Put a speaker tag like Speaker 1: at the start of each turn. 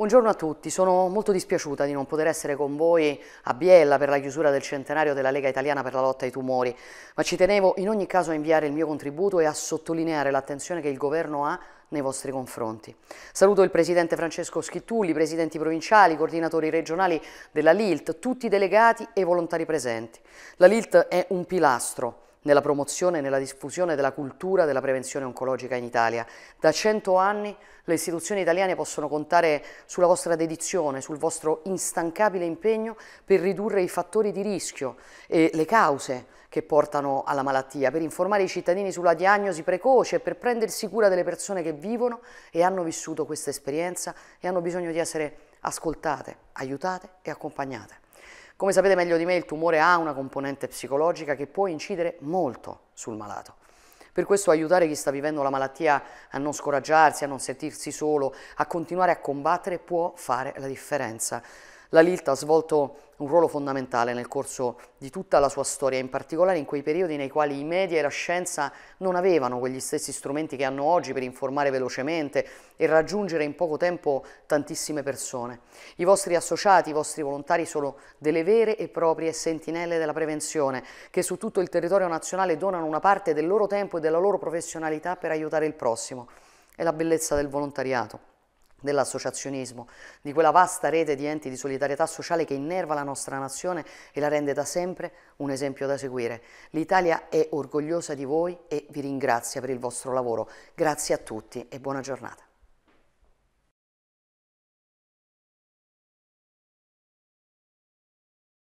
Speaker 1: Buongiorno a tutti, sono molto dispiaciuta di non poter essere con voi a Biella per la chiusura del centenario della Lega Italiana per la lotta ai tumori, ma ci tenevo in ogni caso a inviare il mio contributo e a sottolineare l'attenzione che il governo ha nei vostri confronti. Saluto il presidente Francesco Schittulli, i presidenti provinciali, i coordinatori regionali della LILT, tutti i delegati e volontari presenti. La LILT è un pilastro nella promozione e nella diffusione della cultura della prevenzione oncologica in Italia. Da cento anni le istituzioni italiane possono contare sulla vostra dedizione, sul vostro instancabile impegno per ridurre i fattori di rischio e le cause che portano alla malattia, per informare i cittadini sulla diagnosi precoce e per prendersi cura delle persone che vivono e hanno vissuto questa esperienza e hanno bisogno di essere ascoltate, aiutate e accompagnate. Come sapete meglio di me, il tumore ha una componente psicologica che può incidere molto sul malato. Per questo aiutare chi sta vivendo la malattia a non scoraggiarsi, a non sentirsi solo, a continuare a combattere può fare la differenza. La Lilt ha svolto un ruolo fondamentale nel corso di tutta la sua storia, in particolare in quei periodi nei quali i media e la scienza non avevano quegli stessi strumenti che hanno oggi per informare velocemente e raggiungere in poco tempo tantissime persone. I vostri associati, i vostri volontari sono delle vere e proprie sentinelle della prevenzione che su tutto il territorio nazionale donano una parte del loro tempo e della loro professionalità per aiutare il prossimo. È la bellezza del volontariato dell'associazionismo, di quella vasta rete di enti di solidarietà sociale che innerva la nostra nazione e la rende da sempre un esempio da seguire. L'Italia è orgogliosa di voi e vi ringrazia per il vostro lavoro. Grazie a tutti e buona giornata.